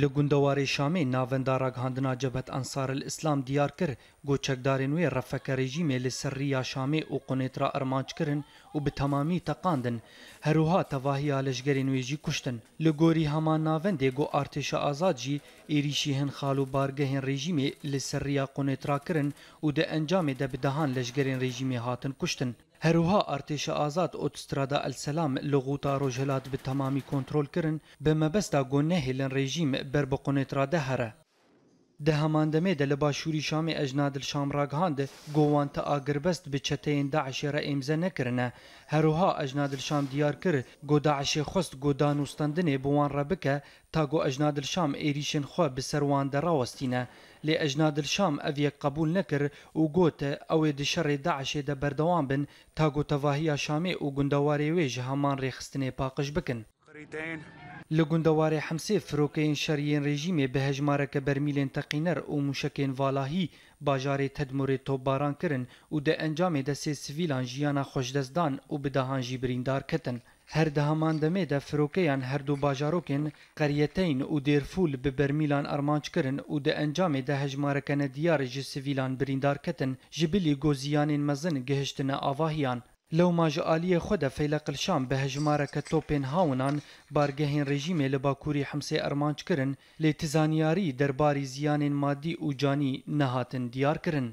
ل گوندوارê Şamê navenda raghandina Cebhet Ensar el İslam diyar kir goçekdarên wê refeke rejîmê li ser Riya Şamê û Qunêtra armanc kirin û bi temamî teqandin. Herûha tevahiya leşgerên wê jî kuştin. Li gorî hema navendê got artêşa azad jî êrîşî hin xal û bargehên rejîmê li ser Riya Qunêtra kirin û di encamê de bi dehan leşgerên rejîmê hatin kuştin. هەروها ئارتێشە ئازاد ئۆتسترادا ئەلسەسلام لە غوتار ڕۆژهلات بە تەمامی کۆنتترۆل کردن بە مەبەستا گۆ نەهێ لەن ڕێژیم بەر بە قۆنێترادا هەرە د هماندمه د لباشوري شام اجناد الشام راګهاند ګووانت اگربست به چتین داعش را امزه نکرنه هروها اجناد الشام دیار کر گو داعش خوست گو دانوستندنه بوان ربکه تا گو اجناد الشام ایریشن خو به سروان دراوستینه لی اجناد الشام اوی قبول نکر او گوت او د شر داعش د بردوام بن تا گو تواهی شامی او گندواری وی جهمان ریخستنه پاقش بکن لە گوندەوارێ حەمسێ فرۆکەین شەریێن ڕێژیمێ بە هەژمارەکە بەرمیلێن تەقینەر و موشکێن ڤالاهی باژارێ تەدمورێ تۆباران کرن و دە ئەنجامێ دەسێ سڤیلان ژیانە خۆشدەستدان و بداهانژی بریندار کەتن. هەردەهامان دەمێدە فرۆکەیان هەردوو باژارۆکن قەریەتین و دێرفول بە بەرمیلان ئەرمانچکردن و دە ئەنجامێدا هەژمارەکەنە دیارە ژ سڤیلان بریندارکەتن ژبلی گۆزیانین مەزن گەهشتنە ئاواهیان لەو ماژەعالیە خۆدا فەیلەقلشان بە هەژمارەکە تۆپێن هاونان بارگەهێن ڕژیمێ لە باکووری حمسێ ئەرمانچکردن لێ تزانیاری دەرباری زیانێن مادی و جانی نەهاتن دیارکردن